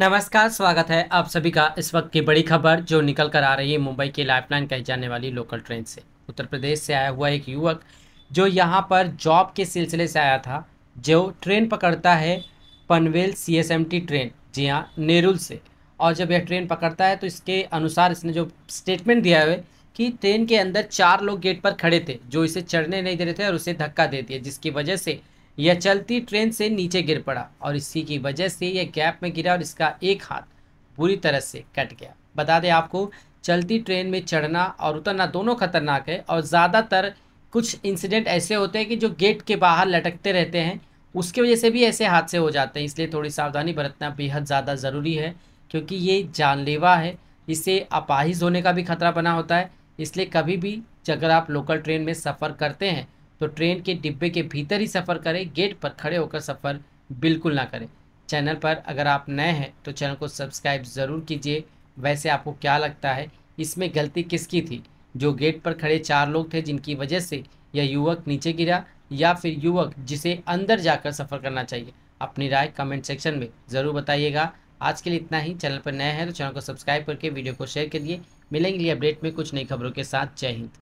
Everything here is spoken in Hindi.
नमस्कार स्वागत है आप सभी का इस वक्त की बड़ी खबर जो निकल कर आ रही है मुंबई की लाइफलाइन कही जाने वाली लोकल ट्रेन से उत्तर प्रदेश से आया हुआ एक युवक जो यहाँ पर जॉब के सिलसिले से आया था जो ट्रेन पकड़ता है पनवेल सीएसएमटी ट्रेन जी हाँ नेरुल से और जब यह ट्रेन पकड़ता है तो इसके अनुसार इसने जो स्टेटमेंट दिया है कि ट्रेन के अंदर चार लोग गेट पर खड़े थे जो इसे चढ़ने नहीं दे रहे थे और उसे धक्का दे दिया जिसकी वजह से यह चलती ट्रेन से नीचे गिर पड़ा और इसी की वजह से यह गैप में गिरा और इसका एक हाथ बुरी तरह से कट गया बता दें आपको चलती ट्रेन में चढ़ना और उतरना दोनों खतरनाक है और ज़्यादातर कुछ इंसिडेंट ऐसे होते हैं कि जो गेट के बाहर लटकते रहते हैं उसके वजह से भी ऐसे हादसे हो जाते हैं इसलिए थोड़ी सावधानी बरतना बेहद ज़्यादा ज़रूरी है क्योंकि ये जानलेवा है इससे अपाहिज होने का भी खतरा बना होता है इसलिए कभी भी अगर आप लोकल ट्रेन में सफ़र करते हैं तो ट्रेन के डिब्बे के भीतर ही सफ़र करें गेट पर खड़े होकर सफ़र बिल्कुल ना करें चैनल पर अगर आप नए हैं तो चैनल को सब्सक्राइब ज़रूर कीजिए वैसे आपको क्या लगता है इसमें गलती किसकी थी जो गेट पर खड़े चार लोग थे जिनकी वजह से यह युवक नीचे गिरा या फिर युवक जिसे अंदर जाकर सफ़र करना चाहिए अपनी राय कमेंट सेक्शन में ज़रूर बताइएगा आज के लिए इतना ही चैनल पर नए हैं तो चैनल को सब्सक्राइब करके वीडियो को शेयर करिए मिलेंगे अपडेट में कुछ नई खबरों के साथ जय हिंद